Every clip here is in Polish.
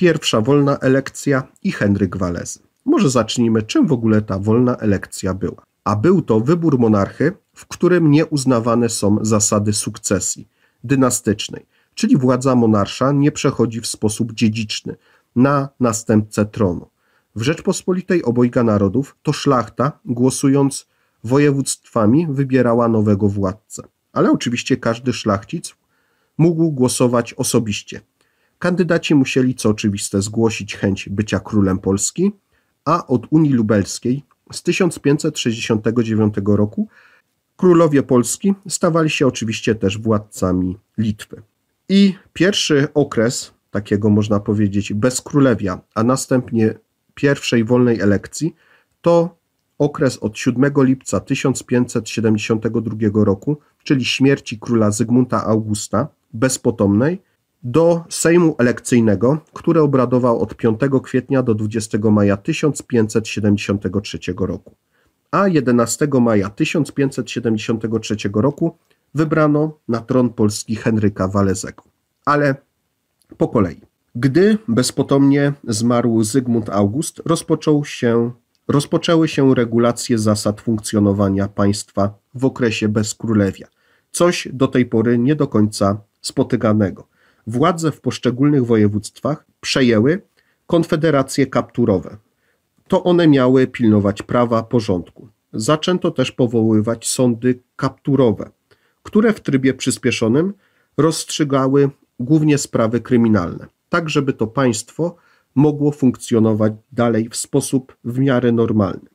pierwsza wolna elekcja i Henryk Walezy. Może zacznijmy, czym w ogóle ta wolna elekcja była. A był to wybór monarchy, w którym nie uznawane są zasady sukcesji dynastycznej, czyli władza monarsza nie przechodzi w sposób dziedziczny na następcę tronu. W Rzeczpospolitej obojga narodów to szlachta, głosując województwami, wybierała nowego władcę. Ale oczywiście każdy szlachcic mógł głosować osobiście, Kandydaci musieli, co oczywiste, zgłosić chęć bycia królem Polski, a od Unii Lubelskiej z 1569 roku królowie Polski stawali się oczywiście też władcami Litwy. I pierwszy okres takiego, można powiedzieć, bezkrólewia, a następnie pierwszej wolnej elekcji, to okres od 7 lipca 1572 roku, czyli śmierci króla Zygmunta Augusta bezpotomnej, do Sejmu Elekcyjnego, który obradował od 5 kwietnia do 20 maja 1573 roku, a 11 maja 1573 roku wybrano na tron Polski Henryka Walezego. Ale po kolei. Gdy bezpotomnie zmarł Zygmunt August, rozpoczął się, rozpoczęły się regulacje zasad funkcjonowania państwa w okresie bezkrólewia, coś do tej pory nie do końca spotykanego – władze w poszczególnych województwach przejęły konfederacje kapturowe. To one miały pilnować prawa, porządku. Zaczęto też powoływać sądy kapturowe, które w trybie przyspieszonym rozstrzygały głównie sprawy kryminalne, tak żeby to państwo mogło funkcjonować dalej w sposób w miarę normalny.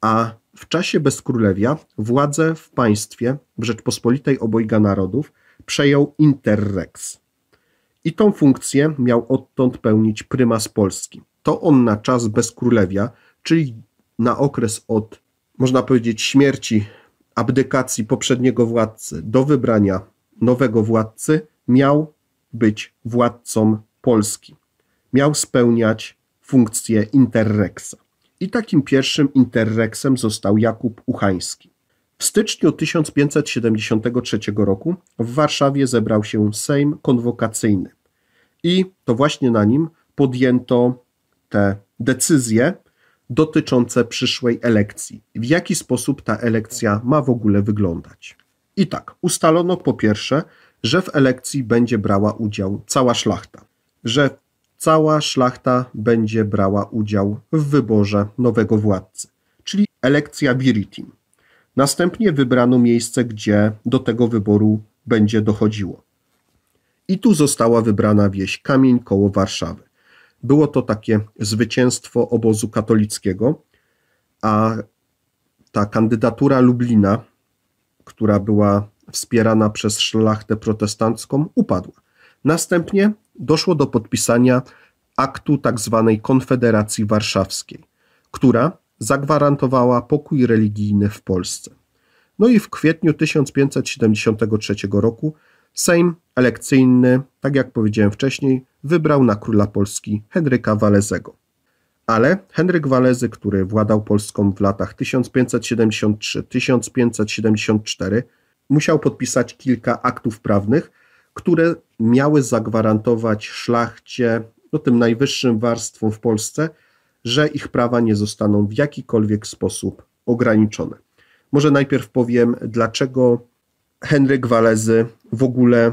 A w czasie bezkrólewia władze w państwie w Rzeczpospolitej Obojga Narodów przejął Interrex, i tą funkcję miał odtąd pełnić prymas Polski. To on na czas królewia, czyli na okres od, można powiedzieć, śmierci, abdykacji poprzedniego władcy do wybrania nowego władcy, miał być władcą Polski. Miał spełniać funkcję interreksa. I takim pierwszym interreksem został Jakub Uchański. W styczniu 1573 roku w Warszawie zebrał się Sejm Konwokacyjny i to właśnie na nim podjęto te decyzje dotyczące przyszłej elekcji. W jaki sposób ta elekcja ma w ogóle wyglądać? I tak, ustalono po pierwsze, że w elekcji będzie brała udział cała szlachta, że cała szlachta będzie brała udział w wyborze nowego władcy, czyli elekcja viritim. Następnie wybrano miejsce, gdzie do tego wyboru będzie dochodziło. I tu została wybrana wieś Kamień koło Warszawy. Było to takie zwycięstwo obozu katolickiego, a ta kandydatura Lublina, która była wspierana przez szlachtę protestancką, upadła. Następnie doszło do podpisania aktu tzw. Tak Konfederacji Warszawskiej, która zagwarantowała pokój religijny w Polsce. No i w kwietniu 1573 roku Sejm elekcyjny, tak jak powiedziałem wcześniej, wybrał na króla Polski Henryka Walezego. Ale Henryk Walezy, który władał Polską w latach 1573-1574, musiał podpisać kilka aktów prawnych, które miały zagwarantować szlachcie, no tym najwyższym warstwom w Polsce, że ich prawa nie zostaną w jakikolwiek sposób ograniczone. Może najpierw powiem, dlaczego Henryk Walezy w ogóle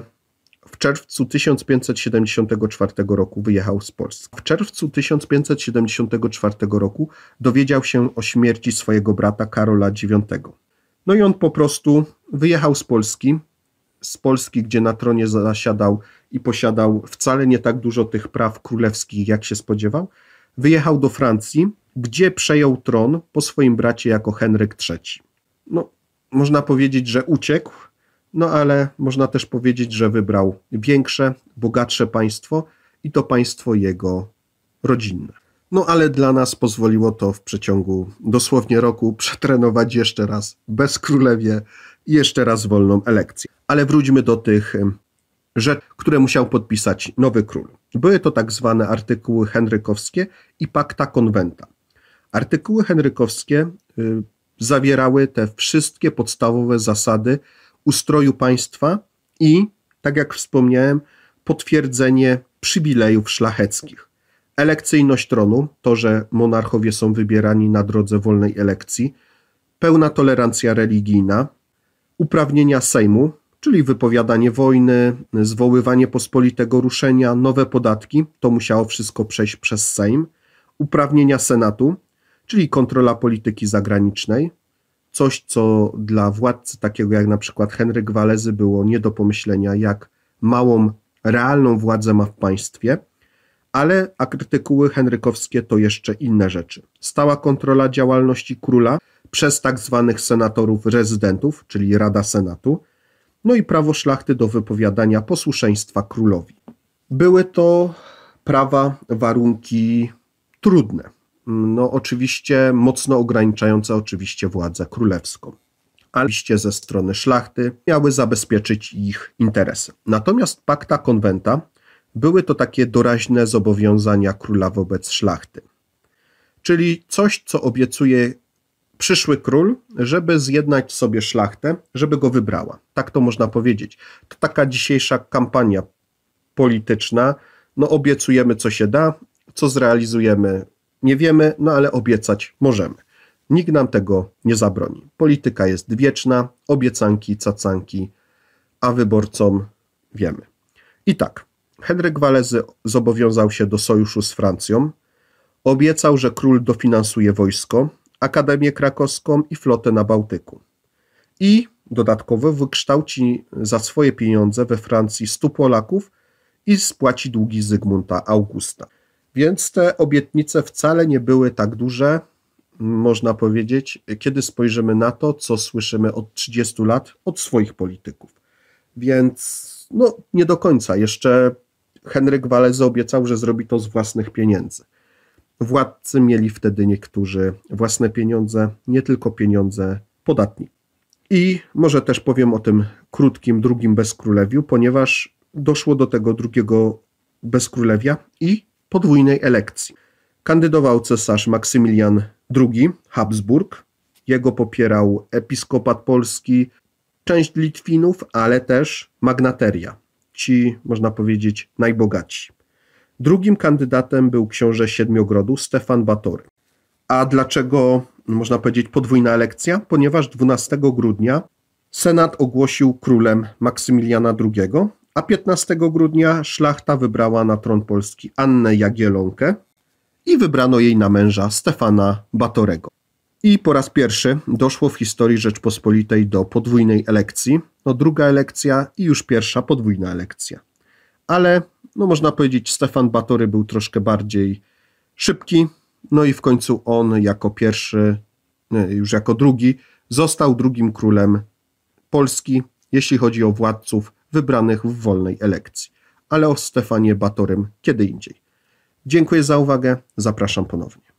w czerwcu 1574 roku wyjechał z Polski. W czerwcu 1574 roku dowiedział się o śmierci swojego brata Karola IX. No i on po prostu wyjechał z Polski, z Polski, gdzie na tronie zasiadał i posiadał wcale nie tak dużo tych praw królewskich, jak się spodziewał. Wyjechał do Francji, gdzie przejął tron po swoim bracie jako Henryk III. No, można powiedzieć, że uciekł, no ale można też powiedzieć, że wybrał większe, bogatsze państwo i to państwo jego rodzinne. No ale dla nas pozwoliło to w przeciągu dosłownie roku przetrenować jeszcze raz bez królewie i jeszcze raz wolną elekcję. Ale wróćmy do tych rzeczy, które musiał podpisać nowy król. Były to tak zwane artykuły henrykowskie i pakta konwenta. Artykuły henrykowskie y, zawierały te wszystkie podstawowe zasady, ustroju państwa i, tak jak wspomniałem, potwierdzenie przywilejów szlacheckich. Elekcyjność tronu, to, że monarchowie są wybierani na drodze wolnej elekcji, pełna tolerancja religijna, uprawnienia Sejmu, czyli wypowiadanie wojny, zwoływanie pospolitego ruszenia, nowe podatki, to musiało wszystko przejść przez Sejm, uprawnienia Senatu, czyli kontrola polityki zagranicznej, coś, co dla władcy takiego jak na przykład Henryk Walezy było nie do pomyślenia, jak małą, realną władzę ma w państwie, ale akrytykuły henrykowskie to jeszcze inne rzeczy. Stała kontrola działalności króla przez tak zwanych senatorów rezydentów, czyli Rada Senatu, no i prawo szlachty do wypowiadania posłuszeństwa królowi. Były to prawa, warunki trudne no oczywiście mocno ograniczające oczywiście władzę królewską. Ale oczywiście ze strony szlachty miały zabezpieczyć ich interesy. Natomiast pakta konwenta były to takie doraźne zobowiązania króla wobec szlachty. Czyli coś, co obiecuje przyszły król, żeby zjednać sobie szlachtę, żeby go wybrała. Tak to można powiedzieć. To taka dzisiejsza kampania polityczna. No obiecujemy, co się da, co zrealizujemy, nie wiemy, no ale obiecać możemy. Nikt nam tego nie zabroni. Polityka jest wieczna, obiecanki, cacanki, a wyborcom wiemy. I tak, Henryk Walezy zobowiązał się do sojuszu z Francją, obiecał, że król dofinansuje wojsko, Akademię Krakowską i flotę na Bałtyku. I dodatkowo wykształci za swoje pieniądze we Francji 100 Polaków i spłaci długi Zygmunta Augusta. Więc te obietnice wcale nie były tak duże, można powiedzieć, kiedy spojrzymy na to, co słyszymy od 30 lat od swoich polityków. Więc no, nie do końca. Jeszcze Henryk Walezy obiecał, że zrobi to z własnych pieniędzy. Władcy mieli wtedy niektórzy własne pieniądze, nie tylko pieniądze podatni. I może też powiem o tym krótkim drugim bezkrólewiu, ponieważ doszło do tego drugiego bezkrólewia i podwójnej elekcji. Kandydował cesarz Maksymilian II Habsburg, jego popierał episkopat polski, część Litwinów, ale też magnateria, ci można powiedzieć najbogaci. Drugim kandydatem był książę Siedmiogrodu Stefan Batory. A dlaczego można powiedzieć podwójna elekcja? Ponieważ 12 grudnia Senat ogłosił królem Maksymiliana II, a 15 grudnia szlachta wybrała na tron Polski Annę Jagielonkę i wybrano jej na męża Stefana Batorego. I po raz pierwszy doszło w historii Rzeczpospolitej do podwójnej elekcji. No druga elekcja i już pierwsza podwójna elekcja. Ale, no można powiedzieć, Stefan Batory był troszkę bardziej szybki, no i w końcu on jako pierwszy, już jako drugi, został drugim królem Polski. Jeśli chodzi o władców, wybranych w wolnej elekcji. Ale o Stefanie Batorym kiedy indziej. Dziękuję za uwagę, zapraszam ponownie.